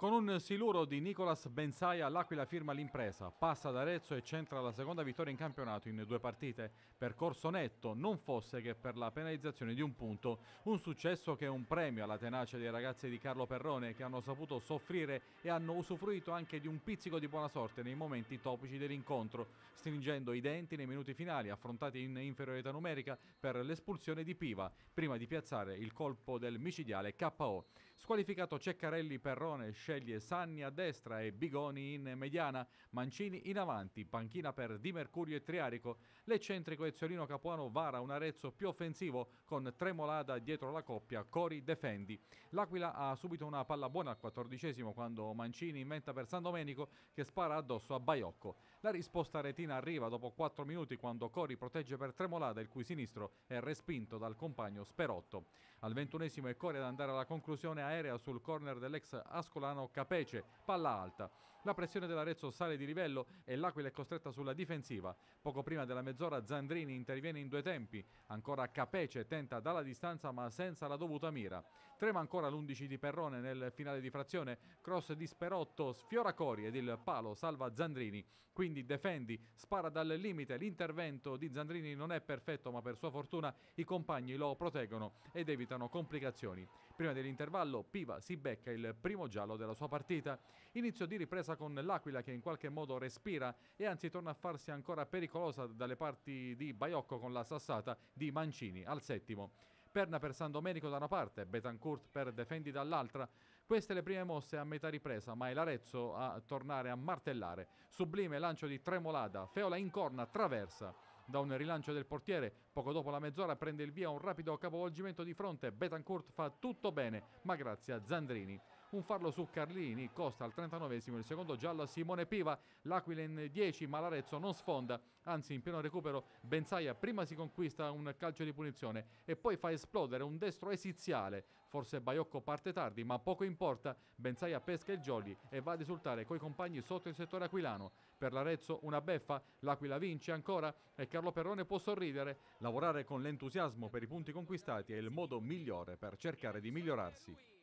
Con un siluro di Nicolas Benzaia l'Aquila firma l'impresa, passa ad Arezzo e centra la seconda vittoria in campionato in due partite. Percorso netto, non fosse che per la penalizzazione di un punto, un successo che è un premio alla tenacia dei ragazzi di Carlo Perrone che hanno saputo soffrire e hanno usufruito anche di un pizzico di buona sorte nei momenti topici dell'incontro, stringendo i denti nei minuti finali affrontati in inferiorità numerica per l'espulsione di Piva, prima di piazzare il colpo del micidiale KO. Squalificato Ceccarelli, Perrone sceglie Sanni a destra e Bigoni in mediana, Mancini in avanti, panchina per Di Mercurio e Triarico. L'eccentrico Eziolino Capuano vara un Arezzo più offensivo con Tremolada dietro la coppia, Cori defendi. L'Aquila ha subito una palla buona al quattordicesimo quando Mancini inventa per San Domenico che spara addosso a Baiocco. La risposta retina arriva dopo 4 minuti quando Cori protegge per Tremolada il cui sinistro è respinto dal compagno Sperotto. Al ventunesimo è Cori ad andare alla conclusione a aerea sul corner dell'ex Ascolano Capece, palla alta. La pressione dell'Arezzo sale di livello e l'Aquila è costretta sulla difensiva. Poco prima della mezz'ora Zandrini interviene in due tempi, ancora Capece tenta dalla distanza ma senza la dovuta mira. Trema ancora l'11 di Perrone nel finale di frazione, cross di Sperotto, sfiora Cori ed il palo salva Zandrini. Quindi difendi, spara dal limite, l'intervento di Zandrini non è perfetto ma per sua fortuna i compagni lo proteggono ed evitano complicazioni. Prima dell'intervallo Piva si becca il primo giallo della sua partita. Inizio di ripresa con l'Aquila che in qualche modo respira e anzi torna a farsi ancora pericolosa dalle parti di Baiocco con la sassata di Mancini al settimo. Perna per San Domenico da una parte, Betancourt per Defendi dall'altra. Queste le prime mosse a metà ripresa, ma è l'Arezzo a tornare a martellare. Sublime lancio di Tremolada, Feola in corna, traversa da un rilancio del portiere. Poco dopo la mezz'ora prende il via un rapido capovolgimento di fronte. Betancourt fa tutto bene, ma grazie a Zandrini un farlo su Carlini, Costa al 39esimo, il secondo giallo a Simone Piva, l'Aquila in 10 ma l'Arezzo non sfonda, anzi in pieno recupero Benzaia prima si conquista un calcio di punizione e poi fa esplodere un destro esiziale, forse Baiocco parte tardi ma poco importa, Benzaia pesca il jolly e va a esultare coi compagni sotto il settore aquilano, per l'Arezzo una beffa, l'Aquila vince ancora e Carlo Perrone può sorridere, lavorare con l'entusiasmo per i punti conquistati è il modo migliore per cercare di migliorarsi.